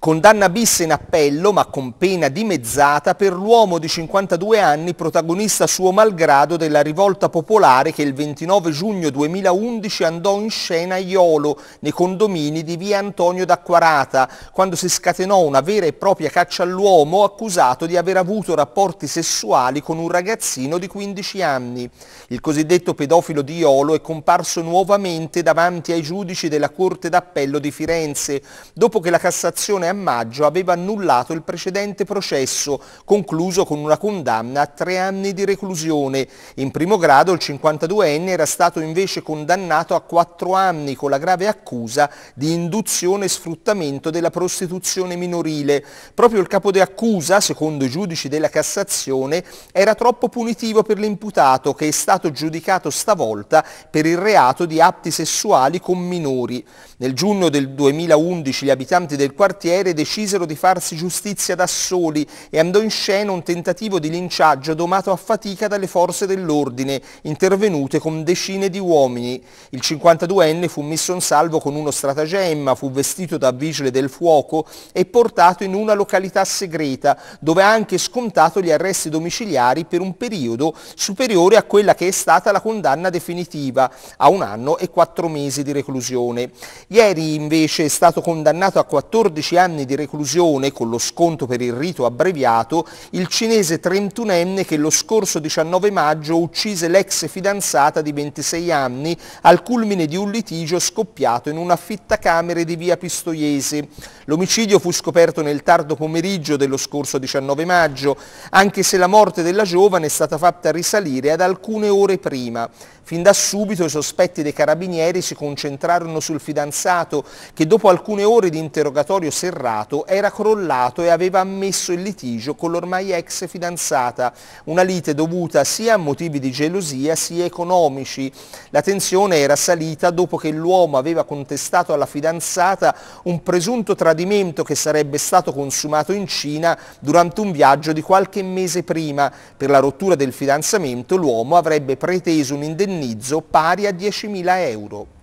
Condanna bis in appello, ma con pena dimezzata, per l'uomo di 52 anni protagonista suo malgrado della rivolta popolare che il 29 giugno 2011 andò in scena a Iolo, nei condomini di via Antonio d'Acquarata, quando si scatenò una vera e propria caccia all'uomo accusato di aver avuto rapporti sessuali con un ragazzino di 15 anni. Il cosiddetto pedofilo di Iolo è comparso nuovamente davanti ai giudici della Corte d'Appello di Firenze, dopo che la Cassazione a maggio aveva annullato il precedente processo, concluso con una condanna a tre anni di reclusione. In primo grado il 52enne era stato invece condannato a quattro anni con la grave accusa di induzione e sfruttamento della prostituzione minorile. Proprio il capo di accusa, secondo i giudici della Cassazione, era troppo punitivo per l'imputato che è stato giudicato stavolta per il reato di atti sessuali con minori. Nel giugno del 2011 gli abitanti del quartiere aeree decisero di farsi giustizia da soli e andò in scena un tentativo di linciaggio domato a fatica dalle forze dell'ordine, intervenute con decine di uomini. Il 52enne fu messo in salvo con uno stratagemma, fu vestito da vigile del fuoco e portato in una località segreta, dove ha anche scontato gli arresti domiciliari per un periodo superiore a quella che è stata la condanna definitiva, a un anno e quattro mesi di reclusione. Ieri invece è stato condannato a 14 anni anni di reclusione con lo sconto per il rito abbreviato il cinese 31enne che lo scorso 19 maggio uccise l'ex fidanzata di 26 anni al culmine di un litigio scoppiato in un'affittacamere di via Pistoiese. L'omicidio fu scoperto nel tardo pomeriggio dello scorso 19 maggio, anche se la morte della giovane è stata fatta risalire ad alcune ore prima. Fin da subito i sospetti dei carabinieri si concentrarono sul fidanzato che dopo alcune ore di interrogatorio serrato Corrato era crollato e aveva ammesso il litigio con l'ormai ex fidanzata, una lite dovuta sia a motivi di gelosia sia economici. La tensione era salita dopo che l'uomo aveva contestato alla fidanzata un presunto tradimento che sarebbe stato consumato in Cina durante un viaggio di qualche mese prima. Per la rottura del fidanzamento l'uomo avrebbe preteso un indennizzo pari a 10.000 euro.